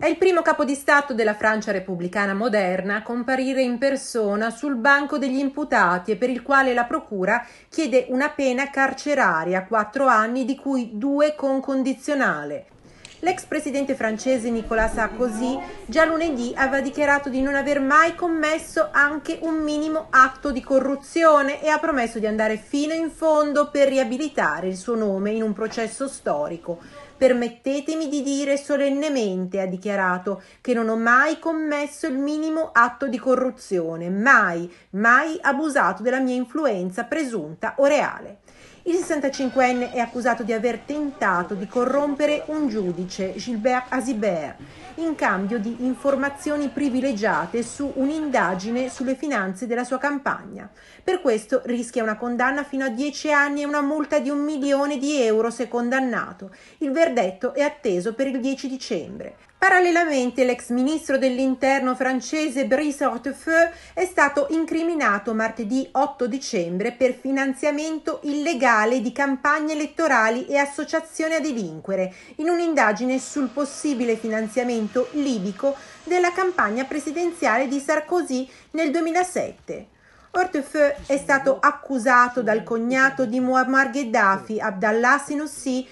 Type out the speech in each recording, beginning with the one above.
È il primo capo di Stato della Francia repubblicana moderna a comparire in persona sul banco degli imputati e per il quale la Procura chiede una pena carceraria, quattro anni di cui due con condizionale. L'ex presidente francese Nicolas Sarkozy già lunedì aveva dichiarato di non aver mai commesso anche un minimo atto di corruzione e ha promesso di andare fino in fondo per riabilitare il suo nome in un processo storico. Permettetemi di dire solennemente, ha dichiarato, che non ho mai commesso il minimo atto di corruzione, mai, mai abusato della mia influenza presunta o reale. Il 65enne è accusato di aver tentato di corrompere un giudice, Gilbert Asibert, in cambio di informazioni privilegiate su un'indagine sulle finanze della sua campagna. Per questo rischia una condanna fino a 10 anni e una multa di un milione di euro se condannato. Il verdetto è atteso per il 10 dicembre. Parallelamente l'ex ministro dell'interno francese Brice Hortefeux è stato incriminato martedì 8 dicembre per finanziamento illegale di campagne elettorali e associazione a delinquere in un'indagine sul possibile finanziamento libico della campagna presidenziale di Sarkozy nel 2007. Hortefeux è stato accusato dal cognato di Muammar Gheddafi, Abdallah Sinoussi,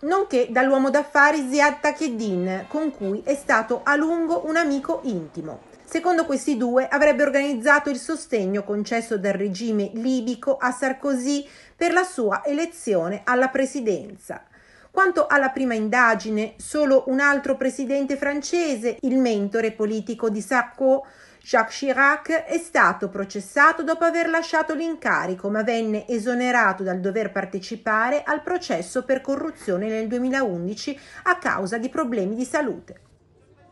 nonché dall'uomo d'affari Ziad Takeddin, con cui è stato a lungo un amico intimo. Secondo questi due avrebbe organizzato il sostegno concesso dal regime libico a Sarkozy per la sua elezione alla presidenza. Quanto alla prima indagine, solo un altro presidente francese, il mentore politico di Sarko, Jacques Chirac è stato processato dopo aver lasciato l'incarico, ma venne esonerato dal dover partecipare al processo per corruzione nel 2011 a causa di problemi di salute.